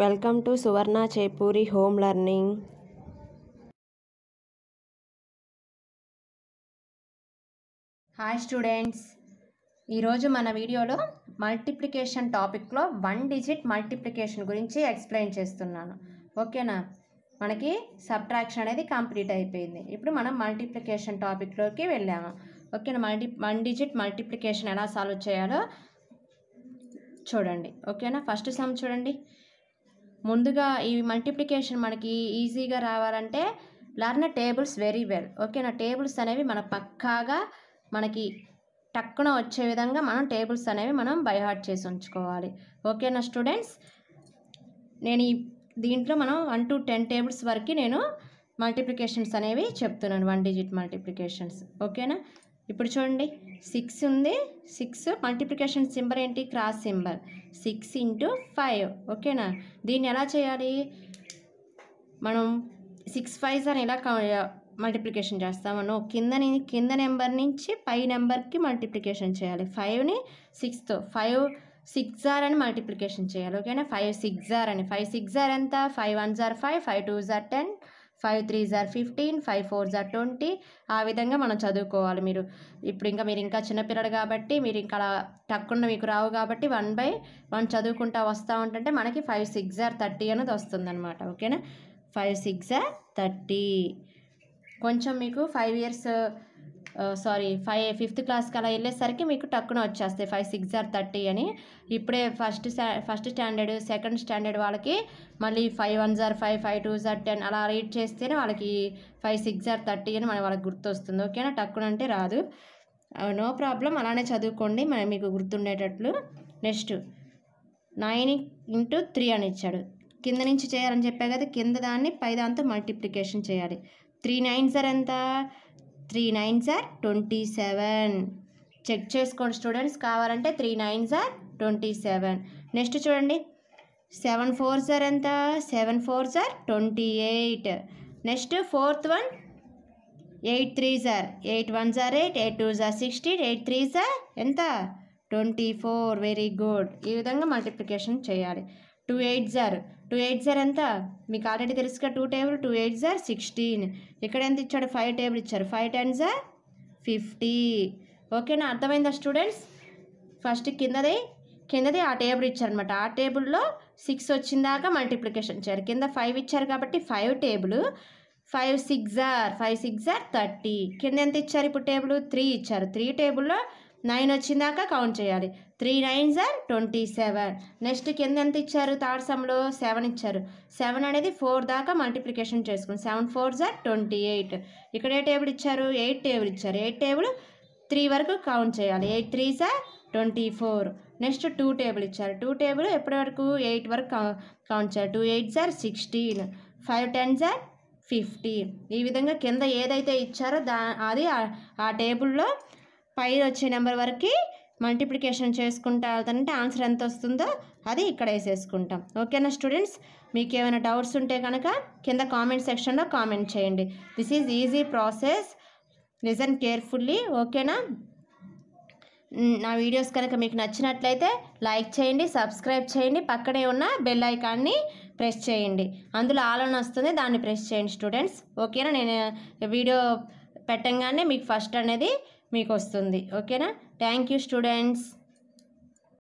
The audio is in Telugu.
welcome to Suvarna Chepuri home learning hi students ఈరోజు మన వీడియోలో మల్టిప్లికేషన్ టాపిక్లో వన్ డిజిట్ మల్టిప్లికేషన్ గురించి ఎక్స్ప్లెయిన్ చేస్తున్నాను ఓకేనా మనకి సబ్ట్రాక్షన్ అనేది కంప్లీట్ అయిపోయింది ఇప్పుడు మనం మల్టిప్లికేషన్ టాపిక్లోకి వెళ్ళాము ఓకేనా మల్టీ వన్ డిజిట్ మల్టిప్లికేషన్ ఎలా సాల్వ్ చేయాలో చూడండి ఓకేనా ఫస్ట్ సమ్ చూడండి ముందుగా ఈ మల్టిప్లికేషన్ మనకి ఈజీగా రావాలంటే లర్న్ టేబుల్స్ వెరీ వెల్ ఓకేనా టేబుల్స్ అనేవి మన పక్కాగా మనకి టక్కున వచ్చే విధంగా మనం టేబుల్స్ అనేవి మనం బైహార్ట్ చేసి ఉంచుకోవాలి ఓకేనా స్టూడెంట్స్ నేను ఈ దీంట్లో మనం వన్ టు టెన్ టేబుల్స్ వరకు నేను మల్టిప్లికేషన్స్ అనేవి చెప్తున్నాను వన్ డిజిట్ మల్టిప్లికేషన్స్ ఓకేనా ఇప్పుడు చూడండి సిక్స్ ఉంది సిక్స్ మల్టిప్లికేషన్ సింబర్ ఏంటి cross symbol six into five ఓకేనా దీన్ని ఎలా చేయాలి మనం సిక్స్ ఫైవ్స్ అని ఎలా మల్టిప్లికేషన్ చేస్తామను కింద కింద నెంబర్ నుంచి పై నెంబర్కి మల్టిప్లికేషన్ చేయాలి ఫైవ్ని సిక్స్తో ఫైవ్ సిక్స్ ఆర్ అని మల్టిప్లికేషన్ చేయాలి ఓకేనా ఫైవ్ సిక్స్ ఆర్ అని ఫైవ్ సిక్స్ ఆర్ ఎంత five one are five five two are ten five three are fifteen five four are twenty ఆ విధంగా మనం చదువుకోవాలి మీరు ఇప్పుడు ఇంకా మీరు ఇంకా చిన్నపిల్లడు కాబట్టి మీరు ఇంకా అలా టక్కున్న మీకు రావు కాబట్టి వన్ బై వన్ చదువుకుంటా వస్తూ ఉంటుంటే మనకి ఫైవ్ సిక్స్ జార్ థర్టీ అనేది వస్తుందన్నమాట ఓకేనా ఫైవ్ సిక్స్ జార్ థర్టీ కొంచెం మీకు five years sorry five fifth క్లాస్కి అలా వెళ్ళేసరికి మీకు టక్కున వచ్చేస్తాయి ఫైవ్ సిక్స్ ఆర్ థర్టీ అని ఇప్పుడే first first standard second standard వాళ్ళకి మళ్ళీ five one are five five two are ten అలా రీడ్ చేస్తేనే వాళ్ళకి ఫైవ్ సిక్స్ ఆర్ థర్టీ అని మన వాళ్ళకి గుర్తొస్తుంది ఓకేనా టక్కున అంటే రాదు నో ప్రాబ్లం అలానే చదువుకోండి మనం మీకు గుర్తుండేటట్లు నెక్స్ట్ నైన్ ఇంటూ త్రీ అని ఇచ్చాడు కింద నుంచి చేయాలని చెప్పా కదా కింద దాన్ని పై దాంతో మల్టిప్లికేషన్ చేయాలి త్రీ నైన్ సార్ ఎంత three nine are twenty seven check చేసుకోండి స్టూడెంట్స్ కావాలంటే three nine are twenty seven next చూడండి సెవెన్ ఫోర్ సార్ ఎంత seven four are twenty eight next fourth one eight three are eight one are eight eight two are sixteen eight three are ఎంత ట్వంటీ ఫోర్ వెరీ గుడ్ ఈ విధంగా మల్టిప్లికేషన్ చేయాలి two eight are two eight are ఎంత మీకు ఆల్రెడీ తెలుసుగా two table two eight are sixteen ఇక్కడ ఎంత ఇచ్చాడు ఫైవ్ టేబుల్ ఇచ్చారు ఫైవ్ టెన్ జార్ ఫిఫ్టీ ఓకేనా అర్థమైందా స్టూడెంట్స్ ఫస్ట్ కిందది కిందది ఆ టేబుల్ ఇచ్చారనమాట ఆ టేబుల్లో సిక్స్ వచ్చిందాక మల్టిప్లికేషన్ ఇచ్చారు కింద ఫైవ్ ఇచ్చారు కాబట్టి five table five six are five six are thirty కింద ఎంత ఇచ్చారు ఇప్పుడు టేబుల్ త్రీ ఇచ్చారు త్రీ టేబుల్లో నైన్ వచ్చిందాక కౌంట్ చేయాలి three nines are twenty seven next కింద ఎంత ఇచ్చారు థర్డ్ సమ్లో సెవెన్ ఇచ్చారు సెవెన్ అనేది ఫోర్ దాకా మల్టిప్లికేషన్ చేసుకుని seven four are twenty eight ఇక్కడ ఏ టేబుల్ ఇచ్చారు ఎయిట్ టేబుల్ ఇచ్చారు ఎయిట్ టేబుల్ త్రీ వరకు కౌంట్ చేయాలి eight three are twenty four next two table ఇచ్చారు టూ టేబుల్ ఎప్పటి వరకు ఎయిట్ వరకు కౌంట్ చేయాలి two eight are sixteen five ten are fifty ఈ విధంగా కింద ఏదైతే ఇచ్చారో దా అది ఆ టేబుల్లో పైన వచ్చే నెంబర్ వరకు మల్టిప్లికేషన్ చేసుకుంటా వెళ్తానంటే ఆన్సర్ ఎంత వస్తుందో అది ఇక్కడ వేసేసుకుంటాం ఓకేనా స్టూడెంట్స్ మీకు ఏమైనా డౌట్స్ ఉంటే కనుక కింద కామెంట్ సెక్షన్లో కామెంట్ చేయండి this is easy process listen carefully ఓకేనా నా వీడియోస్ కనుక మీకు నచ్చినట్లయితే లైక్ చేయండి సబ్స్క్రైబ్ చేయండి పక్కనే ఉన్న బెల్ ఐకాన్ని ప్రెస్ చేయండి అందులో ఆలోన వస్తుంది దాన్ని ప్రెస్ చేయండి స్టూడెంట్స్ ఓకేనా నేను వీడియో పెట్టంగానే మీకు ఫస్ట్ అనేది మీకు వస్తుంది ఓకేనా థ్యాంక్ యూ స్టూడెంట్స్